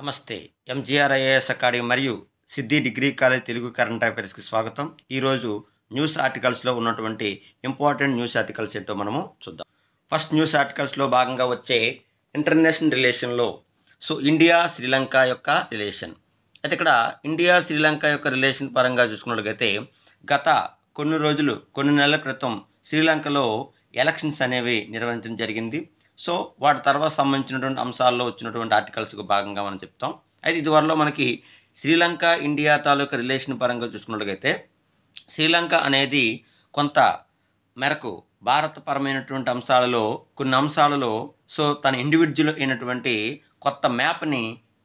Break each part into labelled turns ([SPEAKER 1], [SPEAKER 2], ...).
[SPEAKER 1] నమస్తే ఎంజీఆర్ఐఏఎస్ అకాడమీ మరియు Siddhi degree college Telugu current అఫైర్స్కి స్వాగతం ఈరోజు న్యూస్ ఆర్టికల్స్లో ఉన్నటువంటి ఇంపార్టెంట్ న్యూస్ ఆర్టికల్స్ ఏంటో మనము చూద్దాం ఫస్ట్ న్యూస్ ఆర్టికల్స్లో భాగంగా వచ్చే ఇంటర్నేషనల్ రిలేషన్లో సో ఇండియా శ్రీలంక యొక్క రిలేషన్ అయితే ఇక్కడ ఇండియా శ్రీలంక యొక్క రిలేషన్ పరంగా చూసుకున్నట్లయితే గత కొన్ని రోజులు కొన్ని నెలల క్రితం శ్రీలంకలో ఎలక్షన్స్ అనేవి నిర్వహించడం జరిగింది సో వాటి తర్వాత సంబంధించినటువంటి అంశాల్లో వచ్చినటువంటి ఆర్టికల్స్కు భాగంగా మనం చెప్తాం అయితే ఇదివరలో మనకి శ్రీలంక ఇండియా తాలూకా రిలేషన్ పరంగా చూసుకున్నట్లయితే శ్రీలంక అనేది కొంత మేరకు భారతపరమైనటువంటి అంశాలలో కొన్ని అంశాలలో సో తన ఇండివిజువల్ అయినటువంటి కొత్త మ్యాప్ని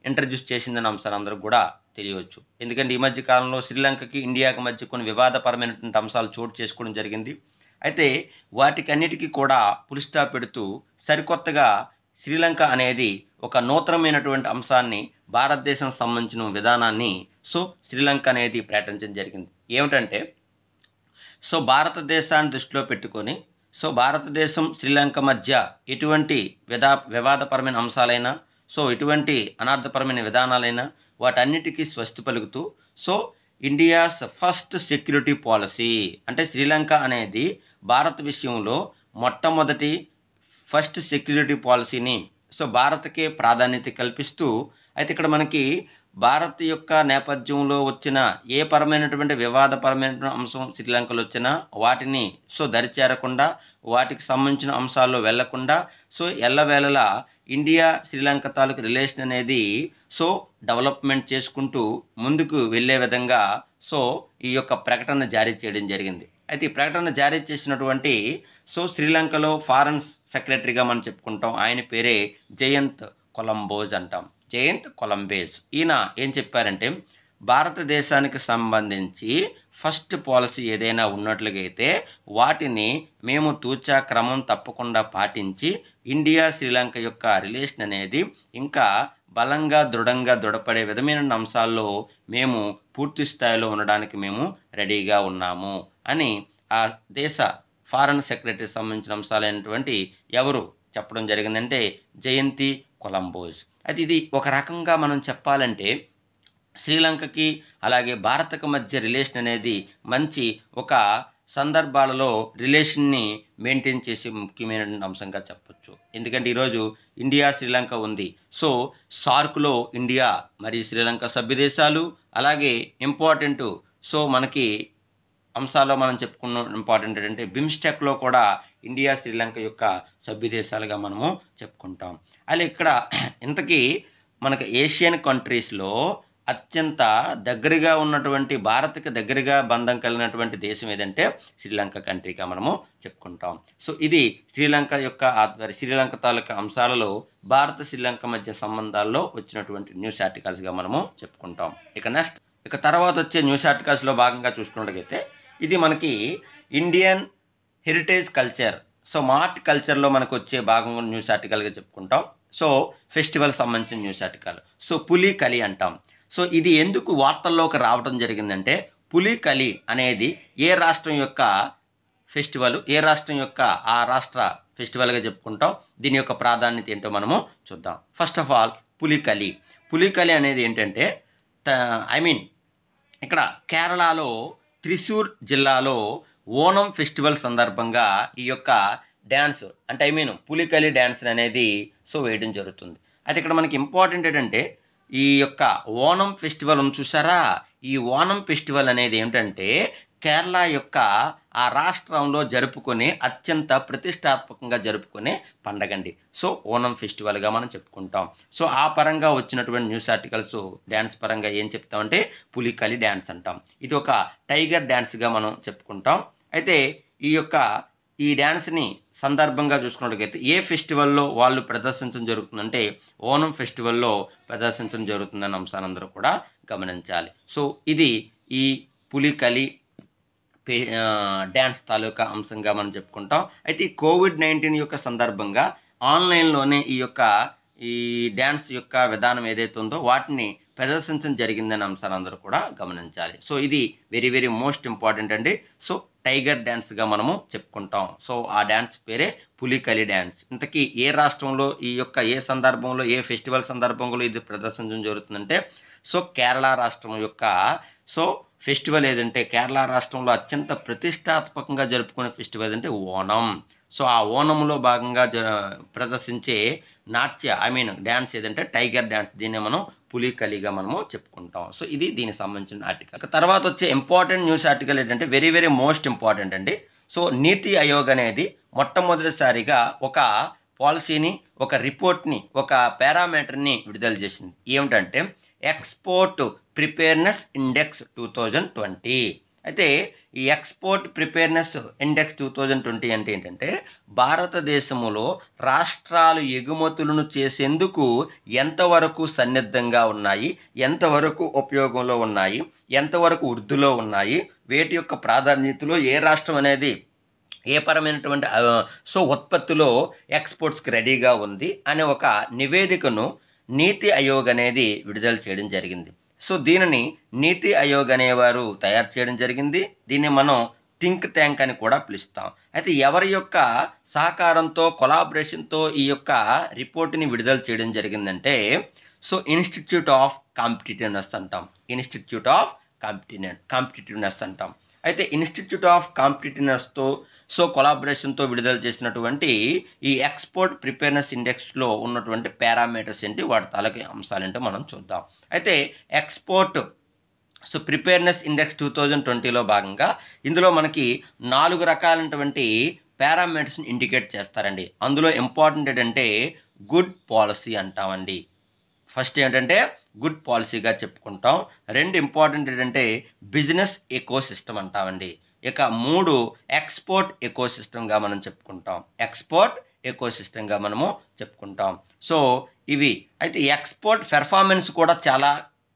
[SPEAKER 1] ఇంట్రడ్యూస్ చేసిందని అంశాలు అందరూ కూడా తెలియవచ్చు ఎందుకంటే ఈ మధ్య కాలంలో శ్రీలంకకి ఇండియాకి మధ్య కొన్ని వివాదపరమైనటువంటి అంశాలు చోటు చేసుకోవడం జరిగింది అయితే వాటికన్నిటికీ కూడా పులిస్టా పెడుతూ సరికొత్తగా శ్రీలంక అనేది ఒక నూతనమైనటువంటి అంశాన్ని భారతదేశం సంబంధించిన విధానాన్ని సో శ్రీలంక అనేది ప్రకటించడం జరిగింది ఏమిటంటే సో భారతదేశాన్ని దృష్టిలో పెట్టుకొని సో భారతదేశం శ్రీలంక మధ్య ఎటువంటి విధా వివాదపరమైన అంశాలైనా సో ఎటువంటి అనార్థపరమైన విధానాలైనా వాటన్నిటికీ స్వస్తి పలుకుతూ so India's first security policy అంటే శ్రీలంక అనేది భారత విషయంలో మొట్టమొదటి ఫస్ట్ సెక్యూరిటీ పాలసీని సో భారత్కే ప్రాధాన్యత కల్పిస్తూ అయితే ఇక్కడ మనకి భారత్ యొక్క నేపథ్యంలో వచ్చిన ఏ పరమైనటువంటి వివాదపరమైన అంశం శ్రీలంకలో వచ్చినా వాటిని సో దరిచేరకుండా వాటికి సంబంధించిన అంశాల్లో వెళ్లకుండా సో ఎల్లవేళలా ఇండియా శ్రీలంక తాలూకు రిలేషన్ అనేది సో డెవలప్మెంట్ చేసుకుంటూ ముందుకు వెళ్ళే విధంగా సో ఈ యొక్క ప్రకటన జారీ చేయడం జరిగింది అయితే ఈ ప్రకటన జారీ చేసినటువంటి సో శ్రీలంకలో ఫారెన్ సెక్రటరీగా మనం చెప్పుకుంటాం ఆయన పేరే జయంత్ కొలంబోజ్ అంటాం జయంత్ కొలంబేజ్ ఈయన ఏం చెప్పారంటే భారతదేశానికి సంబంధించి ఫస్ట్ పాలసీ ఏదైనా ఉన్నట్లుగైతే వాటిని మేము తూచా క్రమం తప్పకుండా పాటించి ఇండియా శ్రీలంక యొక్క రిలేషన్ అనేది ఇంకా బలంగా దృఢంగా దృఢపడే విధమైన అంశాల్లో మేము పూర్తి స్థాయిలో ఉండడానికి మేము రెడీగా ఉన్నాము అని ఆ దేశ ఫారెన్ సెక్రటరీకి సంబంధించిన అంశాలైనటువంటి ఎవరు చెప్పడం జరిగిందంటే జయంతి కొలంబోజ్ అయితే ఇది ఒక రకంగా మనం చెప్పాలంటే శ్రీలంకకి అలాగే భారత్కి మధ్య రిలేషన్ అనేది మంచి ఒక సందర్భాలలో రిలేషన్ని మెయింటైన్ చేసే ముఖ్యమైన అంశంగా చెప్పొచ్చు ఎందుకంటే ఈరోజు ఇండియా శ్రీలంక ఉంది సో సార్క్లో ఇండియా మరియు శ్రీలంక సభ్యదేశాలు అలాగే ఇంపార్టెంట్ సో మనకి అంశాల్లో మనం చెప్పుకున్న ఇంపార్టెంట్ ఏంటంటే బిమ్స్టెక్లో కూడా ఇండియా శ్రీలంక యొక్క సభ్య దేశాలుగా మనము చెప్పుకుంటాం అలా ఇక్కడ ఇంతకీ మనకు ఏషియన్ కంట్రీస్లో అత్యంత దగ్గరగా ఉన్నటువంటి భారత్కి దగ్గరగా బంధం కలిగినటువంటి దేశం ఏదంటే శ్రీలంక కంట్రీగా మనము చెప్పుకుంటాం సో ఇది శ్రీలంక యొక్క ఆధ్వర్య శ్రీలంక తాలూకా అంశాలలో భారత శ్రీలంక మధ్య సంబంధాల్లో వచ్చినటువంటి న్యూస్ ఆర్టికల్స్గా మనము చెప్పుకుంటాం ఇక నెక్స్ట్ ఇక తర్వాత వచ్చే న్యూస్ ఆర్టికల్స్లో భాగంగా చూసుకున్నట్లయితే ఇది మనకి Indian heritage culture so mart కల్చర్లో మనకు వచ్చే భాగంగా న్యూస్ ఆర్టికల్గా చెప్పుకుంటాం సో ఫెస్టివల్ సంబంధించిన news article so Puli Kali అంటాం సో ఇది ఎందుకు వార్తల్లోకి రావడం జరిగిందంటే పులి కలి అనేది ఏ రాష్ట్రం యొక్క ఫెస్టివల్ ఏ రాష్ట్రం యొక్క ఆ రాష్ట్ర ఫెస్టివల్గా చెప్పుకుంటాం దీని యొక్క ప్రాధాన్యత ఏంటో మనము చూద్దాం first of all Pulikali Pulikali అనేది ఏంటంటే ఐ మీన్ ఇక్కడ కేరళలో త్రిశూర్ జిల్లాలో ఓనం ఫెస్టివల్ సందర్భంగా ఈ యొక్క డ్యాన్స్ అంటే ఐ మీన్ పులికలి డ్యాన్స్ అనేది సో వేయడం జరుగుతుంది అయితే ఇక్కడ మనకి ఇంపార్టెంట్ ఏంటంటే ఈ యొక్క ఓనం ఫెస్టివల్ ఉంది చూసారా ఈ ఓనం ఫెస్టివల్ అనేది ఏమిటంటే కేరళ యొక్క ఆ రాష్ట్రంలో జరుపుకునే అత్యంత ప్రతిష్టాత్మకంగా జరుపుకునే పండగండి సో ఓనం ఫెస్టివల్గా మనం చెప్పుకుంటాం సో ఆ పరంగా వచ్చినటువంటి న్యూస్ ఆర్టికల్స్ డ్యాన్స్ పరంగా ఏం చెప్తామంటే పులికలి డ్యాన్స్ అంటాం ఇది ఒక టైగర్ డ్యాన్స్గా మనం చెప్పుకుంటాం అయితే ఈ యొక్క ఈ డ్యాన్స్ని సందర్భంగా చూసుకున్నట్లయితే ఏ ఫెస్టివల్లో వాళ్ళు ప్రదర్శించడం జరుగుతుందంటే ఓనం ఫెస్టివల్లో ప్రదర్శించడం జరుగుతుందన్న అంశాన్ని అందరూ కూడా గమనించాలి సో ఇది ఈ పులికలి డ్యాన్స్ తాలూకా అంశంగా మనం చెప్పుకుంటాం అయితే ఈ కోవిడ్ నైన్టీన్ యొక్క సందర్భంగా ఆన్లైన్లోనే ఈ యొక్క ఈ డ్యాన్స్ యొక్క విధానం ఏదైతే ఉందో వాటిని ప్రదర్శించడం జరిగిందనే అంశాలు అందరూ కూడా గమనించాలి సో ఇది వెరీ వెరీ మోస్ట్ ఇంపార్టెంట్ అండి సో టైగర్ డ్యాన్స్గా మనము చెప్పుకుంటాం సో ఆ డ్యాన్స్ పేరే పులికలి డ్యాన్స్ ఇంతకీ ఏ రాష్ట్రంలో ఈ యొక్క ఏ సందర్భంలో ఏ ఫెస్టివల్ సందర్భంలో ఇది ప్రదర్శించడం జరుగుతుందంటే సో కేరళ రాష్ట్రం యొక్క సో ఫెస్టివల్ ఏదంటే కేరళ రాష్ట్రంలో అత్యంత ప్రతిష్టాత్మకంగా జరుపుకునే ఫెస్టివల్ ఏదంటే ఓణం సో ఆ ఓణంలో భాగంగా జ ప్రదర్శించే నాట్య ఐ మీన్ డ్యాన్స్ ఏదంటే టైగర్ డ్యాన్స్ దీన్నే మనం పులి కలిగా మనము చెప్పుకుంటాం సో ఇది దీనికి సంబంధించిన ఆర్టికల్ తర్వాత వచ్చే ఇంపార్టెంట్ న్యూస్ ఆర్టికల్ ఏంటంటే వెరీ వెరీ మోస్ట్ ఇంపార్టెంట్ అండి సో నీతి ఆయోగ్ అనేది మొట్టమొదటిసారిగా ఒక పాలసీని ఒక రిపోర్ట్ని ఒక పారామీటర్ని విడుదల చేసింది ఏమిటంటే export preparedness index two thousand twenty అయితే ఈ export preparedness index two thousand twenty అంటే ఏంటంటే భారతదేశంలో రాష్ట్రాలు ఎగుమతులను చేసేందుకు ఎంతవరకు సన్నిద్ధంగా ఉన్నాయి ఎంతవరకు ఉపయోగంలో ఉన్నాయి ఎంతవరకు వృద్ధిలో ఉన్నాయి వేటి యొక్క ప్రాధాన్యతలో ఏ రాష్ట్రం అనేది ఏ పరమైనటువంటి సో ఉత్పత్తిలో ఎక్స్పోర్ట్స్కి రెడీగా ఉంది అనే ఒక నివేదికను నీతి ఆయోగ్ అనేది విడుదల చేయడం జరిగింది సో దీనిని నీతి ఆయోగ్ అనేవారు తయారు చేయడం జరిగింది దీన్ని మనం థింక్ ట్యాంక్ అని కూడా పిలుస్తాం అయితే ఎవరి యొక్క సహకారంతో కొలాబరేషన్తో ఈ యొక్క రిపోర్ట్ని విడుదల చేయడం జరిగిందంటే సో ఇన్స్టిట్యూట్ ఆఫ్ కాంపిటేటివ్నెస్ అంటాం ఇన్స్టిట్యూట్ ఆఫ్ కాంపిటేటివ్ కాంపిటేటివ్నెస్ అంటాం అయితే ఇన్స్టిట్యూట్ ఆఫ్ కాంపిటేటివ్నెస్తో సో కొలాబరేషన్తో విడుదల చేసినటువంటి ఈ ఎక్స్పోర్ట్ ప్రిపేర్నెస్ ఇండెక్స్లో ఉన్నటువంటి పారామీటర్స్ ఏంటి వాటి తాలకి అంశాలేంటో మనం చూద్దాం అయితే export so preparedness index two thousand ట్వంటీలో భాగంగా ఇందులో మనకి నాలుగు రకాలైనటువంటి పారామీటర్స్ని ఇండికేట్ చేస్తారండి అందులో ఇంపార్టెంట్ ఏంటంటే గుడ్ పాలసీ అంటామండి ఫస్ట్ ఏంటంటే గుడ్ పాలసీగా చెప్పుకుంటాం రెండు ఇంపార్టెంట్ ఏంటంటే బిజినెస్ ఎకో సిస్టమ్ అంటామండి ఇక మూడు ఎక్స్పోర్ట్ ఎకోసిస్టమ్గా మనం చెప్పుకుంటాం ఎక్స్పోర్ట్ ఎకోసిస్టమ్గా మనము చెప్పుకుంటాం సో ఇవి అయితే ఎక్స్పోర్ట్ పెర్ఫార్మెన్స్ కూడా చాలా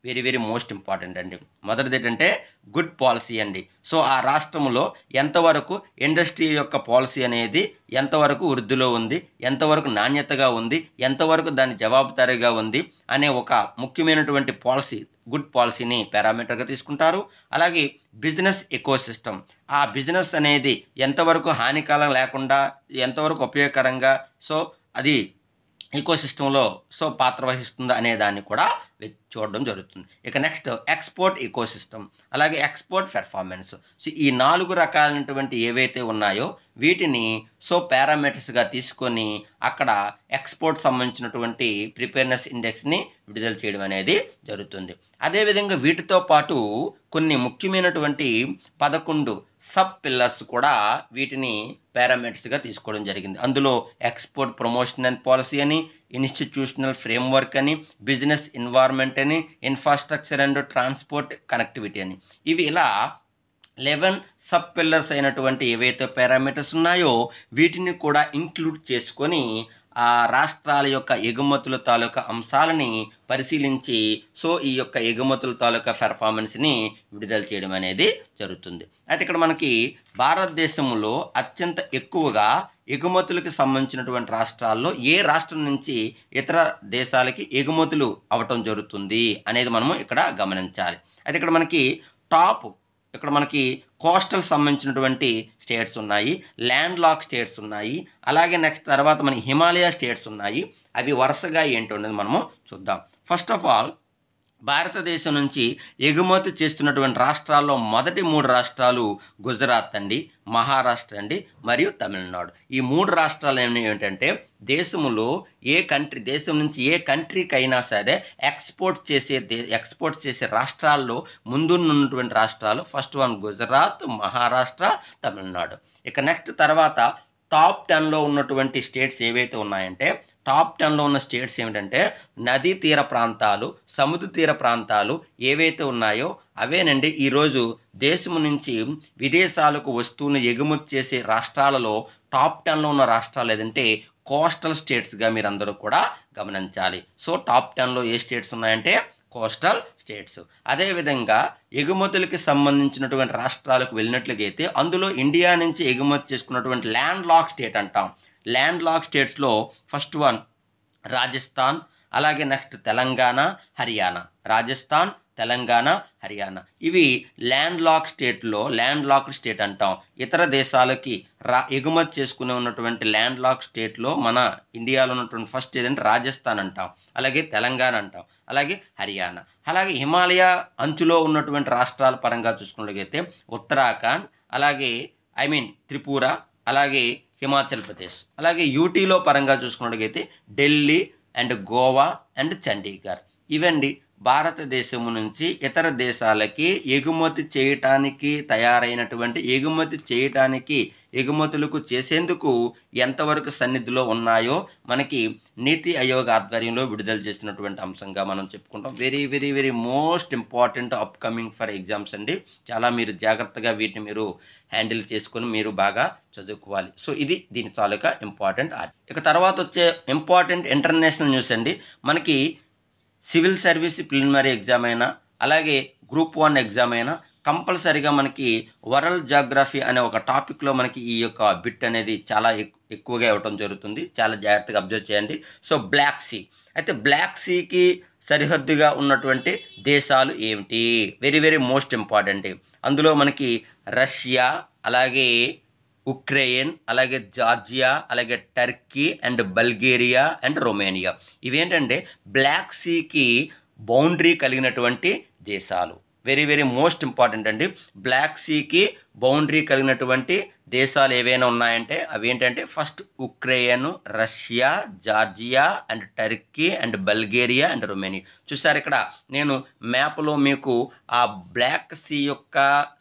[SPEAKER 1] వెరీ వెరీ మోస్ట్ ఇంపార్టెంట్ అండి మొదటిది ఏంటంటే గుడ్ పాలసీ అండి సో ఆ రాష్ట్రంలో ఎంతవరకు ఇండస్ట్రీ యొక్క పాలసీ అనేది ఎంతవరకు వృద్ధిలో ఉంది ఎంతవరకు నాణ్యతగా ఉంది ఎంతవరకు దాని జవాబుదారీగా ఉంది అనే ఒక ముఖ్యమైనటువంటి పాలసీ గుడ్ పాలసీని పారామీటర్గా తీసుకుంటారు అలాగే బిజినెస్ ఎకో సిస్టమ్ ఆ బిజినెస్ అనేది ఎంతవరకు హానికరం లేకుండా ఎంతవరకు ఉపయోగకరంగా సో అది ఈకో సిస్టంలో సో పాత్ర వహిస్తుందా అనే దాన్ని కూడా చూడడం జరుగుతుంది ఇక నెక్స్ట్ ఎక్స్పోర్ట్ ఈకో సిస్టమ్ అలాగే ఎక్స్పోర్ట్ పెర్ఫార్మెన్స్ సో ఈ నాలుగు రకాలైనటువంటి ఏవైతే ఉన్నాయో వీటిని సో పారామీటర్స్గా తీసుకొని అక్కడ ఎక్స్పోర్ట్ సంబంధించినటువంటి ప్రిపేర్నెస్ ఇండెక్స్ని విడుదల చేయడం అనేది జరుగుతుంది అదేవిధంగా వీటితో పాటు కొన్ని ముఖ్యమైనటువంటి పదకొండు సబ్ పిల్లర్స్ కూడా వీటిని పారామీటర్స్గా తీసుకోవడం జరిగింది అందులో ఎక్స్పోర్ట్ ప్రమోషన్ అండ్ పాలసీ అని ఇన్స్టిట్యూషనల్ ఫ్రేమ్వర్క్ అని బిజినెస్ ఎన్వైర్న్మెంట్ అని ఇన్ఫ్రాస్ట్రక్చర్ అండ్ ట్రాన్స్పోర్ట్ కనెక్టివిటీ అని ఇవి ఇలా లెవెన్ సబ్ పిల్లర్స్ అయినటువంటి ఏవైతే పారామీటర్స్ ఉన్నాయో వీటిని కూడా ఇంక్లూడ్ చేసుకొని ఆ రాష్ట్రాల యొక్క ఎగుమతుల తాలూకా అంశాలని పరిశీలించి సో ఈ యొక్క ఎగుమతుల తాలూకా పెర్ఫార్మెన్స్ని విడుదల చేయడం అనేది జరుగుతుంది అయితే ఇక్కడ మనకి భారతదేశంలో అత్యంత ఎక్కువగా ఎగుమతులకు సంబంధించినటువంటి రాష్ట్రాల్లో ఏ రాష్ట్రం నుంచి ఇతర దేశాలకి ఎగుమతులు అవటం జరుగుతుంది అనేది మనము ఇక్కడ గమనించాలి అయితే ఇక్కడ మనకి టాప్ ఇక్కడ మనకి కోస్టల్ సంబంధించినటువంటి స్టేట్స్ ఉన్నాయి ల్యాండ్ లాక్ స్టేట్స్ ఉన్నాయి అలాగే నెక్స్ట్ తర్వాత మనకి హిమాలయ స్టేట్స్ ఉన్నాయి అవి వరుసగా ఏంటి మనము చూద్దాం ఫస్ట్ ఆఫ్ ఆల్ భారతదేశం నుంచి ఎగుమతి చేస్తున్నటువంటి రాష్ట్రాల్లో మొదటి మూడు రాష్ట్రాలు గుజరాత్ అండి మహారాష్ట్ర అండి మరియు తమిళనాడు ఈ మూడు రాష్ట్రాలు ఏమిటంటే దేశంలో ఏ కంట్రీ దేశం నుంచి ఏ కంట్రీకి అయినా సరే ఎక్స్పోర్ట్ చేసే ఎక్స్పోర్ట్ చేసే రాష్ట్రాల్లో ముందున్నటువంటి రాష్ట్రాలు ఫస్ట్ వన్ గుజరాత్ మహారాష్ట్ర తమిళనాడు ఇక నెక్స్ట్ తర్వాత టాప్ టెన్లో ఉన్నటువంటి స్టేట్స్ ఏవైతే ఉన్నాయంటే టాప్ టెన్లో ఉన్న స్టేట్స్ ఏమిటంటే నదీ తీర ప్రాంతాలు సముద్ర తీర ప్రాంతాలు ఏవైతే ఉన్నాయో అవేనండి ఈరోజు దేశం నుంచి విదేశాలకు వస్తువును ఎగుమతి చేసే రాష్ట్రాలలో టాప్ టెన్లో ఉన్న రాష్ట్రాలు ఏదంటే కోస్టల్ స్టేట్స్గా మీరందరూ కూడా గమనించాలి సో టాప్ టెన్లో ఏ స్టేట్స్ ఉన్నాయంటే కోస్టల్ స్టేట్స్ అదేవిధంగా ఎగుమతులకి సంబంధించినటువంటి రాష్ట్రాలకు వెళ్ళినట్లయితే అందులో ఇండియా నుంచి ఎగుమతి చేసుకున్నటువంటి ల్యాండ్ లాక్ స్టేట్ అంటాం ల్యాండ్ లాక్ స్టేట్స్లో ఫస్ట్ వన్ రాజస్థాన్ అలాగే నెక్స్ట్ తెలంగాణ హర్యానా రాజస్థాన్ తెలంగాణ హర్యానా ఇవి ల్యాండ్ లాక్ స్టేట్లో ల్యాండ్ లాక్ స్టేట్ అంటాం ఇతర దేశాలకి రా ఎగుమతి చేసుకునే ఉన్నటువంటి ల్యాండ్ లాక్ స్టేట్లో మన ఇండియాలో ఉన్నటువంటి ఫస్ట్ ఏదంటే రాజస్థాన్ అంటాం అలాగే తెలంగాణ అంటాం అలాగే హర్యానా అలాగే హిమాలయ అంచులో ఉన్నటువంటి రాష్ట్రాల పరంగా చూసుకున్నట్లయితే ఉత్తరాఖండ్ అలాగే ఐ మీన్ త్రిపుర అలాగే హిమాచల్ ప్రదేశ్ అలాగే యూటీలో పరంగా చూసుకున్నట్టుగా ఢిల్లీ అండ్ గోవా అండ్ చండీగఢ్ ఇవండి భారతదేశము నుంచి ఇతర దేశాలకి ఎగుమతి చేయటానికి తయారైనటువంటి ఎగుమతి చేయటానికి ఎగుమతులకు చేసేందుకు ఎంతవరకు సన్నిధిలో ఉన్నాయో మనకి నీతి ఆయోగ్ ఆధ్వర్యంలో విడుదల చేసినటువంటి అంశంగా మనం చెప్పుకుంటాం very very very most important upcoming for exams అండి చాలా మీరు జాగ్రత్తగా వీటిని మీరు హ్యాండిల్ చేసుకొని మీరు బాగా చదువుకోవాలి సో ఇది దీని తాలూకా ఇంపార్టెంట్ ఆర్ట్ ఇక తర్వాత వచ్చే ఇంపార్టెంట్ ఇంటర్నేషనల్ న్యూస్ అండి మనకి సివిల్ సర్వీస్ ప్రిలిమినరీ ఎగ్జామ్ అయినా అలాగే గ్రూప్ వన్ ఎగ్జామ్ అయినా కంపల్సరిగా మనకి వరల్డ్ జాగ్రఫీ అనే ఒక టాపిక్లో మనకి ఈ యొక్క బిట్ అనేది చాలా ఎక్కువగా ఇవ్వటం జరుగుతుంది చాలా జాగ్రత్తగా అబ్జర్వ్ చేయండి సో బ్లాక్ సీ అయితే బ్లాక్ సీకి సరిహద్దుగా ఉన్నటువంటి దేశాలు ఏమిటి వెరీ వెరీ మోస్ట్ ఇంపార్టెంట్ అందులో మనకి రష్యా అలాగే ఉక్రెయిన్ అలాగే జార్జియా అలాగే Turkey and Bulgaria and Romania ఇవేంటంటే బ్లాక్ సీకి బౌండరీ కలిగినటువంటి దేశాలు వెరీ వెరీ మోస్ట్ ఇంపార్టెంట్ అండి బ్లాక్ సీకి బౌండరీ కలిగినటువంటి దేశాలు ఏవైనా ఉన్నాయంటే అవి ఏంటంటే first Ukraine Russia Georgia and Turkey and Bulgaria and Romania చూసారు ఇక్కడ నేను మ్యాప్లో మీకు ఆ బ్లాక్ సీ యొక్క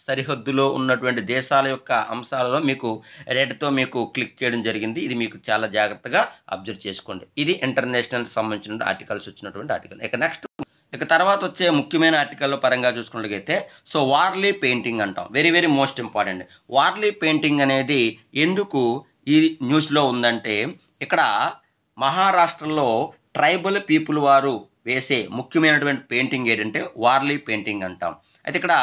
[SPEAKER 1] సరిహద్దులో ఉన్నటువంటి దేశాల యొక్క అంశాలలో మీకు రెడ్తో మీకు క్లిక్ చేయడం జరిగింది ఇది మీకు చాలా జాగ్రత్తగా అబ్జర్వ్ చేసుకోండి ఇది ఇంటర్నేషనల్ సంబంధించిన ఆర్టికల్స్ వచ్చినటువంటి ఆర్టికల్ ఇక నెక్స్ట్ ఇక తర్వాత వచ్చే ముఖ్యమైన ఆర్టికల్లో పరంగా చూసుకున్నట్లయితే సో వార్లీ పెయింటింగ్ అంటాం very very most important Warli painting అనేది ఎందుకు ఈ న్యూస్లో ఉందంటే ఇక్కడ మహారాష్ట్రలో ట్రైబల్ పీపుల్ వారు వేసే ముఖ్యమైనటువంటి పెయింటింగ్ ఏంటంటే వార్లీ పెయింటింగ్ అంటాం అయితే ఇక్కడ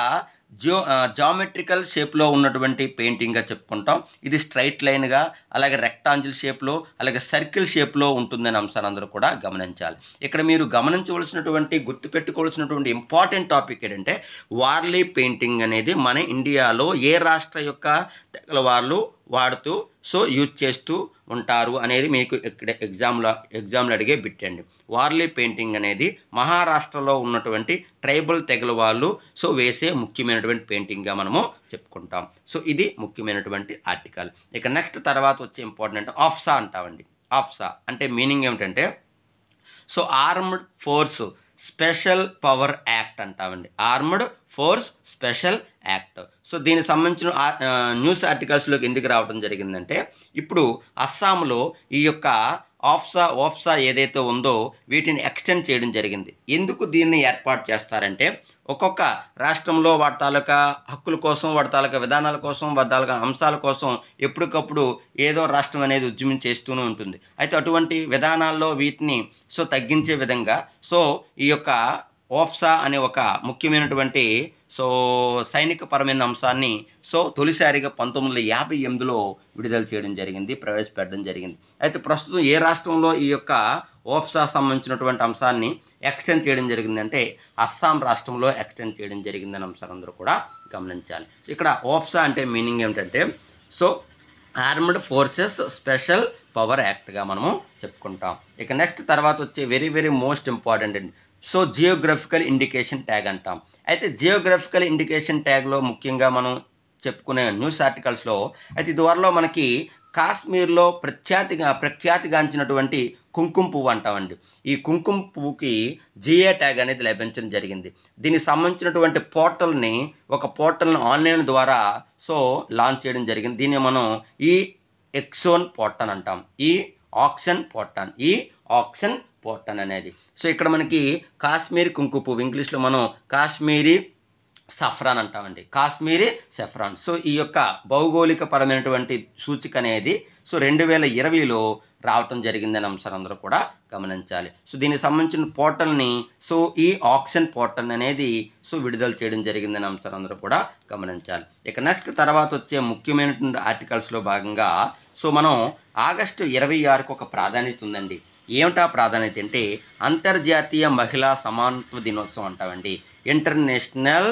[SPEAKER 1] జియో జామెట్రికల్ షేప్లో ఉన్నటువంటి పెయింటింగ్గా చెప్పుకుంటాం ఇది స్ట్రైట్ లైన్గా అలాగే రెక్టాంజిల్ షేప్లో అలాగే సర్కిల్ షేప్లో ఉంటుందనే అంశాన్ని అందరూ కూడా గమనించాలి ఇక్కడ మీరు గమనించవలసినటువంటి గుర్తుపెట్టుకోవాల్సినటువంటి ఇంపార్టెంట్ టాపిక్ ఏంటంటే వార్లీ పెయింటింగ్ అనేది మన ఇండియాలో ఏ రాష్ట్ర యొక్క తెగల వాళ్ళు వాడుతూ సో యూజ్ చేస్తూ ఉంటారు అనేది మీకు ఇక్కడ ఎగ్జామ్లో ఎగ్జామ్లు అడిగే పెట్టండి వార్లీ పెయింటింగ్ అనేది మహారాష్ట్రలో ఉన్నటువంటి ట్రైబల్ తెగల వాళ్ళు సో వేసే ముఖ్యమైనటువంటి పెయింటింగ్గా మనము చెప్పుకుంటాం సో ఇది ముఖ్యమైనటువంటి ఆర్టికల్ ఇక నెక్స్ట్ తర్వాత వచ్చే ఇంపార్టెంట్ ఆఫ్సా అంటామండి ఆఫ్సా అంటే మీనింగ్ ఏమిటంటే so armed force special power act అంటామండి armed force special act so దీనికి సంబంధించిన న్యూస్ ఆర్టికల్స్లోకి ఎందుకు రావడం జరిగిందంటే ఇప్పుడు అస్సాంలో ఈ యొక్క ఆఫ్సా ఓఫ్సా ఏదైతే ఉందో వీటిని ఎక్స్టెండ్ చేయడం జరిగింది ఎందుకు దీన్ని ఏర్పాటు చేస్తారంటే ఒక్కొక్క రాష్ట్రంలో వాటి తాలూకా హక్కుల కోసం వాటి తాలూకా విధానాల కోసం వాటి తాలూకా అంశాల కోసం ఎప్పటికప్పుడు ఏదో రాష్ట్రం అనేది ఉద్యమం చేస్తూనే ఉంటుంది అయితే అటువంటి విధానాల్లో వీటిని సో తగ్గించే విధంగా సో ఈ యొక్క ఓప్సా అనే ఒక ముఖ్యమైనటువంటి సో సైనిక పరమైన అంశాన్ని సో తొలిసారిగా పంతొమ్మిది వందల యాభై ఎనిమిదిలో విడుదల చేయడం జరిగింది ప్రవేశపెట్టడం జరిగింది అయితే ప్రస్తుతం ఏ రాష్ట్రంలో ఈ యొక్క ఓప్సా సంబంధించినటువంటి అంశాన్ని ఎక్స్టెండ్ చేయడం జరిగిందంటే అస్సాం రాష్ట్రంలో ఎక్స్టెండ్ చేయడం జరిగిందని అంశాలు అందరూ కూడా గమనించాలి సో ఇక్కడ ఓప్సా అంటే మీనింగ్ ఏమిటంటే so armed forces special power యాక్ట్గా మనము చెప్పుకుంటాం ఇక నెక్స్ట్ తర్వాత వచ్చే వెరీ వెరీ మోస్ట్ ఇంపార్టెంట్ అండి సో జియోగ్రఫికల్ ఇండికేషన్ ట్యాగ్ అంటాం అయితే జియోగ్రఫికల్ ఇండికేషన్ ట్యాగ్లో ముఖ్యంగా మనం చెప్పుకునే న్యూస్ ఆర్టికల్స్లో అయితే త్వరలో మనకి కాశ్మీర్లో ప్రఖ్యాతిగా ప్రఖ్యాతిగాంచినటువంటి కుంకుమ పువ్వు అంటామండి ఈ కుంకుమ పువ్వుకి జిఏ ట్యాగ్ అనేది లభించడం జరిగింది దీనికి సంబంధించినటువంటి పోర్టల్ని ఒక పోర్టల్ని ఆన్లైన్ ద్వారా సో లాంచ్ చేయడం జరిగింది దీన్ని మనం ఈ ఎక్సోన్ పోర్టల్ అంటాం ఈ ఆక్షన్ పోర్టల్ ఈ ఆక్షన్ పోటన్ అనేది సో ఇక్కడ మనకి కాశ్మీర్ కుంకుపు ఇంగ్లీష్లో మనం కాశ్మీరీ సఫ్రాన్ అంటామండి కాశ్మీరీ సెఫ్రాన్ సో ఈ యొక్క భౌగోళిక పరమైనటువంటి సూచిక అనేది సో రెండు వేల ఇరవైలో రావటం జరిగిందని అంశాలు అందరూ కూడా గమనించాలి సో దీనికి సంబంధించిన పోర్టల్ని సో ఈ ఆక్షన్ పోర్టల్ అనేది సో విడుదల చేయడం జరిగిందని అంశాలు అందరూ కూడా గమనించాలి ఇక నెక్స్ట్ తర్వాత వచ్చే ముఖ్యమైనటువంటి ఆర్టికల్స్లో భాగంగా సో మనం ఆగస్టు ఇరవై ఆరుకు ఒక ప్రాధాన్యత ఉందండి ఏమిటా ప్రాధాన్యత అంటే అంతర్జాతీయ మహిళా సమానత్వ దినోత్సవం అంటామండి international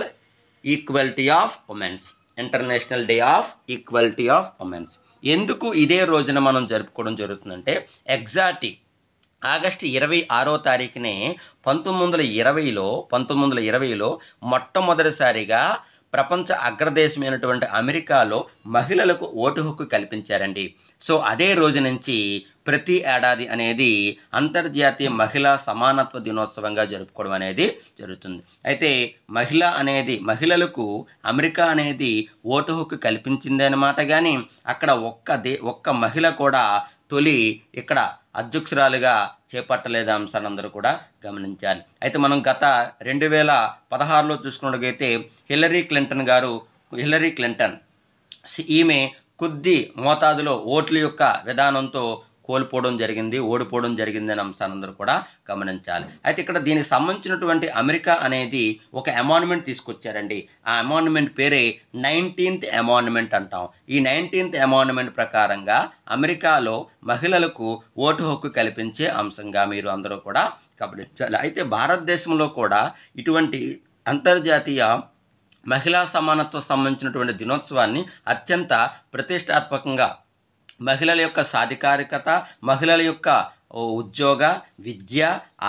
[SPEAKER 1] equality of women's international day of equality of women's ఎందుకు ఇదే రోజున మనం జరుపుకోవడం జరుగుతుందంటే ఎగ్జాక్ట్లీ ఆగస్టు ఇరవై ఆరో తారీఖునే పంతొమ్మిది వందల ఇరవైలో పంతొమ్మిది వందల ఇరవైలో మొట్టమొదటిసారిగా ప్రపంచ అగ్రదేశమైనటువంటి అమెరికాలో మహిళలకు ఓటు హక్కు కల్పించారండి సో అదే రోజు నుంచి ప్రతి ఏడాది అనేది అంతర్జాతీయ మహిళా సమానత్వ దినోత్సవంగా జరుపుకోవడం అనేది జరుగుతుంది అయితే మహిళ అనేది మహిళలకు అమెరికా అనేది ఓటు హక్కు కల్పించింది అనమాట కానీ అక్కడ ఒక్క దే ఒక్క మహిళ కూడా తొలి ఇక్కడ అధ్యక్షురాలుగా చేపట్టలేదు అంశాన్ని అందరూ కూడా గమనించాలి అయితే మనం గత రెండు వేల పదహారులో చూసుకున్నట్టుగైతే హిల్లరీ క్లింటన్ గారు హిల్లరీ క్లింటన్ ఈమె కొద్ది మోతాదులో ఓట్ల యొక్క విధానంతో కోల్పోవడం జరిగింది ఓడిపోవడం జరిగింది అనే అంశాన్ని అందరూ కూడా గమనించాలి అయితే ఇక్కడ దీనికి సంబంధించినటువంటి అమెరికా అనేది ఒక అమాన్మెంట్ తీసుకొచ్చారండి ఆ అమాన్మెంట్ పేరే నైన్టీన్త్ అమాన్మెంట్ అంటాం ఈ నైన్టీన్త్ అమాన్మెంట్ ప్రకారంగా అమెరికాలో మహిళలకు ఓటు హక్కు కల్పించే అంశంగా మీరు అందరూ కూడా గమనించాలి అయితే భారతదేశంలో కూడా ఇటువంటి అంతర్జాతీయ మహిళా సమానత్వం సంబంధించినటువంటి దినోత్సవాన్ని అత్యంత ప్రతిష్టాత్మకంగా మహిళల యొక్క సాధికారికత మహిళల యొక్క ఉద్యోగ విద్య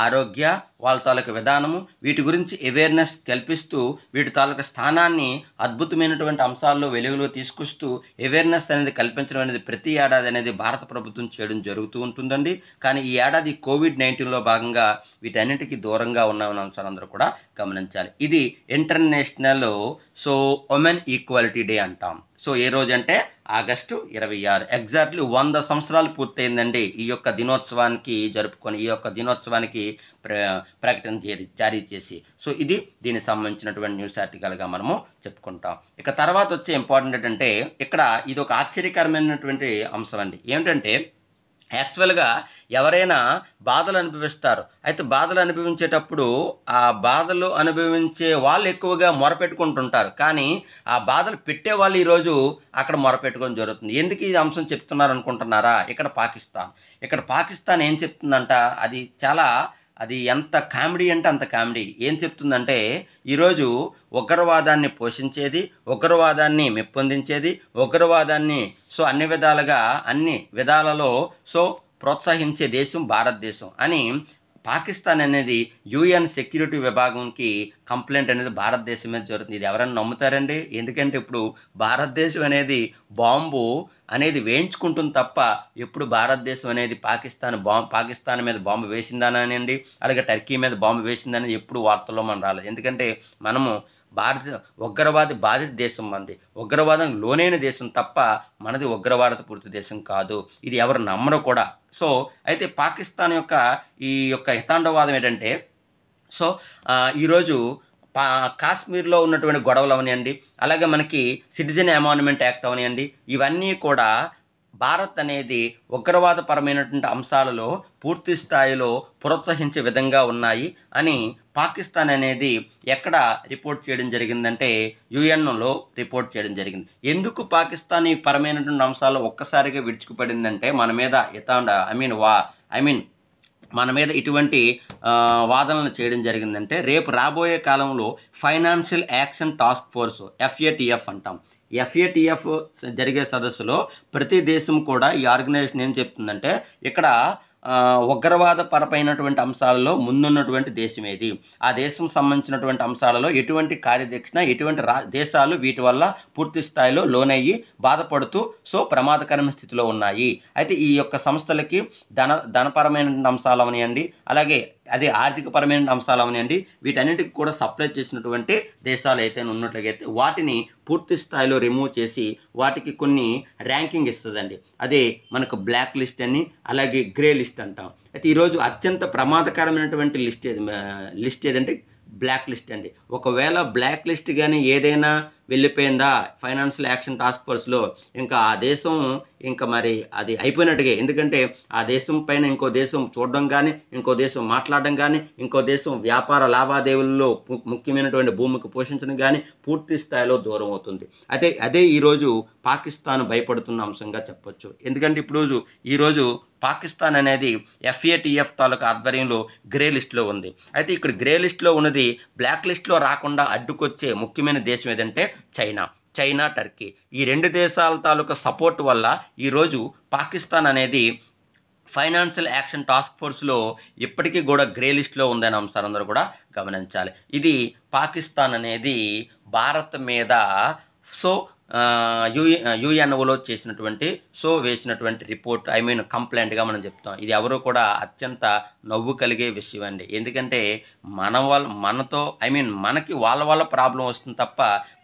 [SPEAKER 1] ఆరోగ్య వాళ్ళ తాలూకు విధానము వీటి గురించి అవేర్నెస్ కల్పిస్తూ వీటి తాలూకు స్థానాన్ని అద్భుతమైనటువంటి అంశాల్లో వెలుగులో తీసుకొస్తూ అవేర్నెస్ అనేది కల్పించడం అనేది ప్రతి ఏడాది అనేది భారత ప్రభుత్వం చేయడం జరుగుతూ ఉంటుందండి కానీ ఈ ఏడాది కోవిడ్ నైన్టీన్లో భాగంగా వీటన్నిటికీ దూరంగా ఉన్న అంశాలు అందరూ కూడా గమనించాలి ఇది international so women equality day అంటాం సో ఏ రోజు అంటే ఆగస్టు ఇరవై ఆరు ఎగ్జాక్ట్లీ వంద సంవత్సరాలు పూర్తయిందండి ఈ యొక్క దినోత్సవానికి జరుపుకొని ఈ యొక్క దినోత్సవానికి మనకి ప్ర ప్రకటన జారీ చేసి సో ఇది దీనికి సంబంధించినటువంటి న్యూస్ ఆర్టికల్గా మనము చెప్పుకుంటాం ఇక తర్వాత వచ్చే ఇంపార్టెంట్ ఏంటంటే ఇక్కడ ఇది ఒక ఆశ్చర్యకరమైనటువంటి అంశం అండి ఏమిటంటే యాక్చువల్గా ఎవరైనా బాధలు అనుభవిస్తారు అయితే బాధలు అనుభవించేటప్పుడు ఆ బాధలు అనుభవించే వాళ్ళు ఎక్కువగా మొరపెట్టుకుంటుంటారు కానీ ఆ బాధలు పెట్టే వాళ్ళు ఈరోజు అక్కడ మొరపెట్టుకోవడం జరుగుతుంది ఎందుకు ఈ అంశం చెప్తున్నారు అనుకుంటున్నారా ఇక్కడ పాకిస్తాన్ ఇక్కడ పాకిస్తాన్ ఏం చెప్తుందంట అది చాలా అది ఎంత కామెడీ అంటే అంత కామెడీ ఏం చెప్తుందంటే ఈరోజు ఉగ్రవాదాన్ని పోషించేది ఉగ్రవాదాన్ని మెప్పొందించేది ఉగ్రవాదాన్ని సో అన్ని విధాలుగా అన్ని విధాలలో సో ప్రోత్సహించే దేశం భారతదేశం అని పాకిస్తాన్ అనేది యూఎన్ సెక్యూరిటీ విభాగంకి కంప్లైంట్ అనేది భారతదేశం మీద జరుగుతుంది ఇది ఎవరైనా నమ్ముతారండి ఎందుకంటే ఇప్పుడు భారతదేశం అనేది బాంబు అనేది వేయించుకుంటుంది తప్ప ఎప్పుడు భారతదేశం అనేది పాకిస్తాన్ బాంబు పాకిస్తాన్ మీద బాంబు వేసిందానండి అలాగే టర్కీ మీద బాంబు వేసిందని ఎప్పుడు వార్తల్లో మనం రాలేదు ఎందుకంటే మనము భారత ఉగ్రవాది బాధిత దేశం మనది ఉగ్రవాదం లోనైన దేశం తప్ప మనది ఉగ్రవాద పూర్తి దేశం కాదు ఇది ఎవరు నమ్మరు కూడా సో అయితే పాకిస్తాన్ యొక్క ఈ యొక్క హితాండవాదం ఏంటంటే సో ఈరోజు పా కాశ్మీర్లో ఉన్నటువంటి గొడవలు అవనివ్వండి అలాగే మనకి సిటిజన్ అమాన్మెంట్ యాక్ట్ అవనివ్వండి ఇవన్నీ కూడా భారత్ అనేది ఉగ్రవాదపరమైనటువంటి అంశాలలో పూర్తి స్థాయిలో ప్రోత్సహించే విధంగా ఉన్నాయి అని పాకిస్తాన్ అనేది ఎక్కడ రిపోర్ట్ చేయడం జరిగిందంటే యుఎన్లో రిపోర్ట్ చేయడం జరిగింది ఎందుకు పాకిస్తాన్ ఈ పరమైనటువంటి అంశాలు ఒక్కసారిగా విడుచుకుపడిందంటే మన మీద ఇతాండ ఐ మీన్ వా ఐ మీన్ మన మీద ఇటువంటి వాదనలు చేయడం జరిగిందంటే రేపు రాబోయే కాలంలో financial action task force FATF అంటాం ఎఫ్ఏటిఎఫ్ జరిగే సదస్సులో ప్రతి దేశం కూడా ఈ ఆర్గనైజేషన్ ఏం చెప్తుందంటే ఇక్కడ ఉగ్రవాద పరపైనటువంటి అంశాలలో ముందున్నటువంటి దేశం ఏది ఆ దేశం సంబంధించినటువంటి అంశాలలో ఎటువంటి కార్యదక్షిణ ఎటువంటి రా దేశాలు వీటి వల్ల పూర్తి స్థాయిలో లోనయ్యి బాధపడుతూ సో ప్రమాదకరమైన స్థితిలో ఉన్నాయి అయితే ఈ యొక్క సంస్థలకి ధన ధనపరమైన అంశాలు అవనియండి అలాగే అది ఆర్థికపరమైన అంశాలు అవనండి వీటన్నిటికి కూడా సప్లై చేసినటువంటి దేశాలు అయితే ఉన్నట్లయితే వాటిని పూర్తి స్థాయిలో రిమూవ్ చేసి వాటికి కొన్ని ర్యాంకింగ్ ఇస్తుందండి అదే మనకు బ్లాక్ లిస్ట్ అని అలాగే గ్రే లిస్ట్ అంటాం అయితే ఈరోజు అత్యంత ప్రమాదకరమైనటువంటి లిస్ట్ ఏది లిస్ట్ ఏదంటే బ్లాక్ లిస్ట్ అండి ఒకవేళ బ్లాక్ లిస్ట్ కానీ ఏదైనా వెళ్ళిపోయిందా ఫైనాన్షియల్ యాక్షన్ టాస్క్ ఫోర్స్లో ఇంకా ఆ దేశం ఇంకా మరి అది అయిపోయినట్టుగా ఎందుకంటే ఆ దేశం పైన ఇంకో దేశం చూడడం కానీ ఇంకో దేశం మాట్లాడడం కానీ ఇంకో దేశం వ్యాపార లావాదేవీల్లో ముఖ్యమైనటువంటి భూమికి పోషించడం కానీ పూర్తి స్థాయిలో దూరం అవుతుంది అదే అదే ఈరోజు పాకిస్తాన్ భయపడుతున్న అంశంగా చెప్పొచ్చు ఎందుకంటే ఇప్పుడు ఈరోజు పాకిస్తాన్ అనేది ఎఫ్ఏటిఎఫ్ తాలూకా ఆధ్వర్యంలో గ్రే లిస్ట్లో ఉంది అయితే ఇక్కడ గ్రే లిస్ట్లో ఉన్నది బ్లాక్ లిస్ట్లో రాకుండా అడ్డుకొచ్చే ముఖ్యమైన దేశం ఏదంటే చైనా చైనా టర్కీ ఈ రెండు దేశాల తాలూకా సపోర్ట్ వల్ల ఈరోజు పాకిస్తాన్ అనేది ఫైనాన్షియల్ యాక్షన్ టాస్క్ ఫోర్స్లో ఇప్పటికీ కూడా గ్రే లిస్ట్లో ఉందనే అంశాలు అందరూ కూడా గమనించాలి ఇది పాకిస్తాన్ అనేది భారత్ మీద సో యుఏ యుఎన్ఓలో చేసినటువంటి సో వేసినటువంటి రిపోర్ట్ ఐ మీన్ కంప్లైంట్గా మనం చెప్తాం ఇది ఎవరు కూడా అత్యంత నవ్వు కలిగే విషయం అండి ఎందుకంటే మన వాళ్ళ మనతో ఐ మీన్ మనకి వాళ్ళ వాళ్ళ ప్రాబ్లం వస్తుంది తప్ప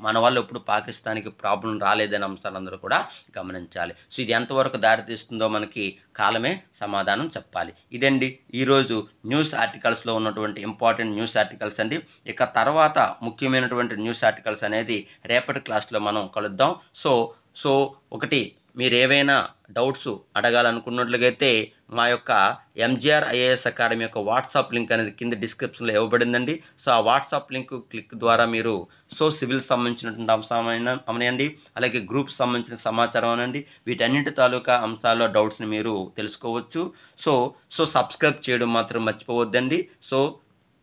[SPEAKER 1] మన వాళ్ళు ఎప్పుడు పాకిస్తాన్కి ప్రాబ్లం రాలేదనే అంశాలు అందరూ కూడా గమనించాలి సో ఇది ఎంతవరకు దారితీస్తుందో మనకి కాలమే సమాధానం చెప్పాలి ఇదండి ఈరోజు న్యూస్ ఆర్టికల్స్లో ఉన్నటువంటి ఇంపార్టెంట్ న్యూస్ ఆర్టికల్స్ అండి ఇక తర్వాత ముఖ్యమైనటువంటి న్యూస్ ఆర్టికల్స్ అనేది రేపటి క్లాస్లో మనం కలుద్దాం చూద్దాం సో సో ఒకటి మీరు ఏవైనా డౌట్స్ అడగాలనుకున్నట్లుగైతే మా యొక్క ఎంజీఆర్ ఐఏఎస్ అకాడమీ యొక్క వాట్సాప్ లింక్ అనేది కింద డిస్క్రిప్షన్లో ఇవ్వబడిందండి సో ఆ వాట్సాప్ లింక్ క్లిక్ ద్వారా మీరు సో సివిల్ సంబంధించినటువంటి అంశమైన అమనేయండి అలాగే గ్రూప్ సంబంధించిన సమాచారం అనండి వీటన్నిటి తాలూకా అంశాల్లో డౌట్స్ని మీరు తెలుసుకోవచ్చు సో సో సబ్స్క్రైబ్ చేయడం మాత్రం మర్చిపోవద్దండి so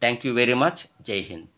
[SPEAKER 1] thank you very much Jai Hind